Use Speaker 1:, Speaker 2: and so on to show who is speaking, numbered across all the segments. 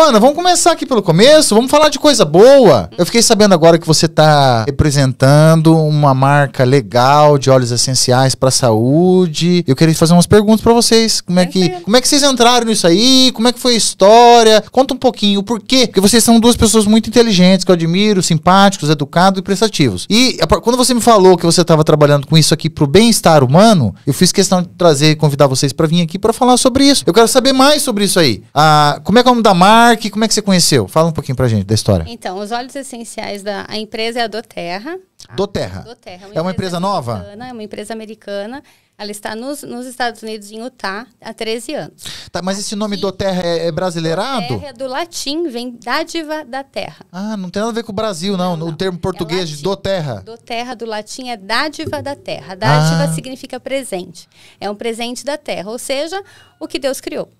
Speaker 1: Ana, vamos começar aqui pelo começo, vamos falar de coisa boa. Eu fiquei sabendo agora que você está representando uma marca legal de óleos essenciais para saúde. Eu queria fazer umas perguntas para vocês. Como é que, como é que vocês entraram nisso aí? Como é que foi a história? Conta um pouquinho o porquê. Porque vocês são duas pessoas muito inteligentes, que eu admiro, simpáticos, educados e prestativos. E quando você me falou que você estava trabalhando com isso aqui para o bem-estar humano, eu fiz questão de trazer e convidar vocês para vir aqui para falar sobre isso. Eu quero saber mais sobre isso aí. Ah, como é que é o nome da marca? Mark, como é que você conheceu? Fala um pouquinho pra gente da história.
Speaker 2: Então, os óleos essenciais da a empresa é a Doterra.
Speaker 1: Doterra? Doterra. Uma é uma empresa, empresa nova?
Speaker 2: É uma empresa americana. Ela está nos, nos Estados Unidos, em Utah, há 13 anos.
Speaker 1: Tá, mas Aqui, esse nome Doterra é, é brasileirado? Doterra é
Speaker 2: do latim, vem dádiva da terra.
Speaker 1: Ah, não tem nada a ver com o Brasil, não. não, não. É o termo português é de Doterra.
Speaker 2: Doterra do latim é dádiva da terra. Ah. Dádiva ah. significa presente. É um presente da terra, ou seja, o que Deus criou.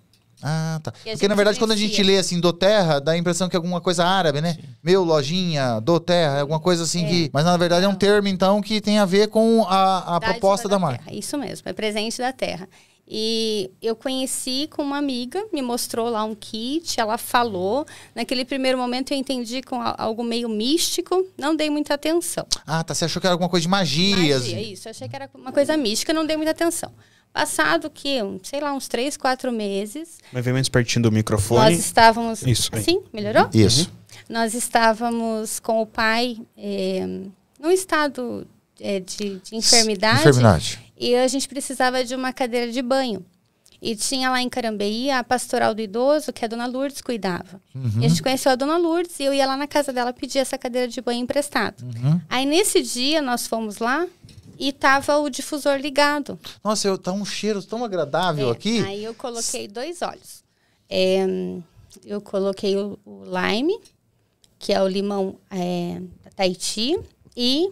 Speaker 1: Ah, tá. Porque, na verdade, quando a gente lê assim, do terra, dá a impressão que é alguma coisa árabe, né? Sim. Meu, lojinha, do terra, é alguma coisa assim é. que. Mas na verdade é um termo, então, que tem a ver com a, a proposta da, da marca.
Speaker 2: Isso mesmo, é presente da terra. E eu conheci com uma amiga, me mostrou lá um kit, ela falou. Naquele primeiro momento eu entendi com algo meio místico, não dei muita atenção.
Speaker 1: Ah, tá. Você achou que era alguma coisa de magia? Magia, assim.
Speaker 2: isso. Eu achei que era uma coisa mística, não dei muita atenção. Passado que, sei lá, uns três, quatro meses.
Speaker 3: Mas vem mais pertinho do microfone. Nós estávamos. Isso. Sim, melhorou? Uhum. Isso.
Speaker 2: Uhum. Nós estávamos com o pai é, num estado é, de, de enfermidade. Enfermidade. E a gente precisava de uma cadeira de banho. E tinha lá em Carambeí a pastoral do idoso, que a dona Lourdes cuidava. Uhum. E a gente conheceu a dona Lourdes e eu ia lá na casa dela pedir essa cadeira de banho emprestada. Uhum. Aí nesse dia nós fomos lá, e tava o difusor ligado.
Speaker 1: Nossa, eu, tá um cheiro tão agradável é, aqui. Aí
Speaker 2: eu coloquei dois óleos. É, eu coloquei o, o, lime, que é o limão é, da Tahiti, e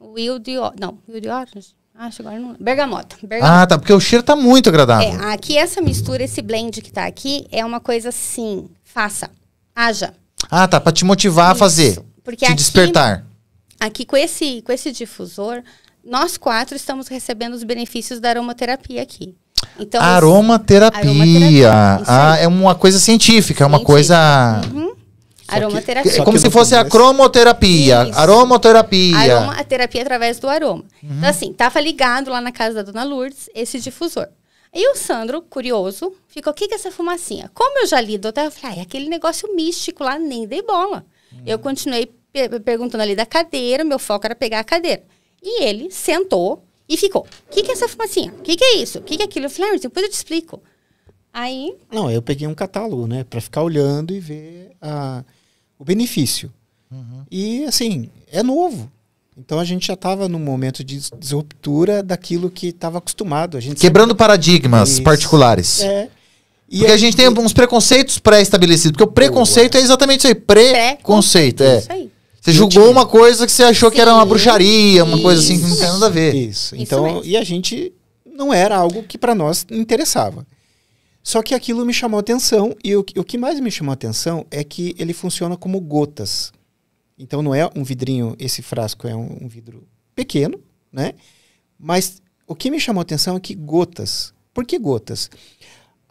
Speaker 2: o wild não, wild orange. Ah, acho agora não. Bergamota, bergamota. Ah, tá, porque
Speaker 1: o cheiro tá muito agradável.
Speaker 2: É, aqui essa mistura, esse blend que tá aqui, é uma coisa assim, faça, haja.
Speaker 1: Ah, tá, para te motivar Isso, a fazer. Porque te aqui, despertar
Speaker 2: aqui com esse, com esse difusor, nós quatro estamos recebendo os benefícios da aromaterapia aqui. Então, aromaterapia.
Speaker 1: aromaterapia ah, é uma coisa científica, é uma coisa. Uhum.
Speaker 2: Aromaterapia. Que, é como se
Speaker 1: fosse a cromoterapia. Isso. Aromoterapia.
Speaker 2: a terapia através do aroma. Então, uhum. Então, assim, tava ligado lá na casa da dona Lourdes esse difusor. E o Sandro, curioso, ficou: o que, que é essa fumacinha? Como eu já li do eu falei: ah, é aquele negócio místico lá, nem dei bola. Uhum. Eu continuei perguntando ali da cadeira, meu foco era pegar a cadeira. E ele sentou e ficou. O que, que é essa fumacinha? O que, que é isso? O que, que é aquilo? Eu falei, ah, depois eu te explico. Aí.
Speaker 3: Não, eu peguei um catálogo, né? Para ficar olhando e ver a, o benefício. Uhum. E, assim, é novo. Então a gente já estava num momento de disruptura daquilo que estava acostumado. A gente Quebrando sempre... paradigmas Isso. particulares.
Speaker 1: É. E porque aí, a gente tem e... uns preconceitos pré-estabelecidos. Porque o preconceito Boa. é exatamente isso aí. Preconceito. É. Isso aí. Você julgou uma coisa que você achou Sim. que era uma bruxaria, uma coisa assim que não tem nada a ver.
Speaker 3: Isso. Então, isso e a gente não era algo que para nós interessava. Só que aquilo me chamou atenção e o, o que mais me chamou atenção é que ele funciona como gotas. Então não é um vidrinho, esse frasco é um, um vidro pequeno, né? Mas o que me chamou atenção é que gotas. Por que gotas?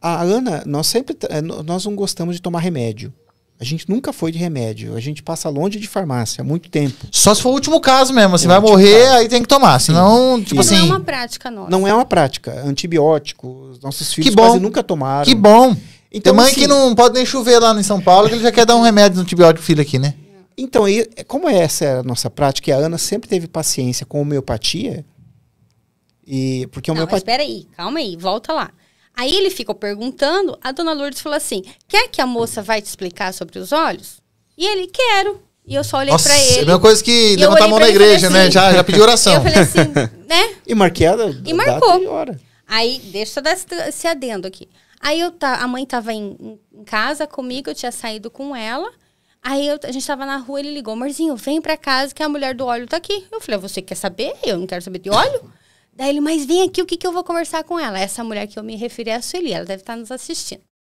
Speaker 3: A Ana, nós sempre eh, nós não gostamos de tomar remédio. A gente nunca foi de remédio. A gente passa longe de farmácia há muito tempo. Só se for o último caso mesmo. Você é vai morrer, caso. aí tem que tomar. Sim. Senão, tipo assim. Não é assim, uma
Speaker 2: prática nossa.
Speaker 3: Não é uma prática. Antibióticos, nossos filhos que bom. quase nunca tomaram. Que bom. Então, tem mãe assim, que não pode nem chover lá em São Paulo, que ele já quer dar um remédio no antibiótico filho aqui, né? Então, e, como é essa é a nossa prática, e a Ana sempre teve paciência com homeopatia, e porque o Espera
Speaker 2: aí, calma aí, volta lá. Aí ele ficou perguntando, a dona Lourdes falou assim: quer que a moça vai te explicar sobre os olhos? E ele, quero. E eu só olhei Nossa, pra ele. É a mesma coisa que levantar
Speaker 3: a mão na igreja, né? assim, né? Já, já pediu oração. eu falei assim, né? E marqueada. E marcou. E
Speaker 2: Aí, deixa eu dar esse, adendo aqui. Aí eu tá, a mãe tava em, em, casa comigo, eu tinha saído com ela. Aí eu, a gente tava na rua, ele ligou, Marzinho, vem pra casa que a mulher do óleo tá aqui. Eu falei, ah, você quer saber? Eu não quero saber de óleo. Daí ele, mas vem aqui, o que, que eu vou conversar
Speaker 1: com ela? Essa mulher que eu me referi é a Sueli, ela deve estar nos assistindo.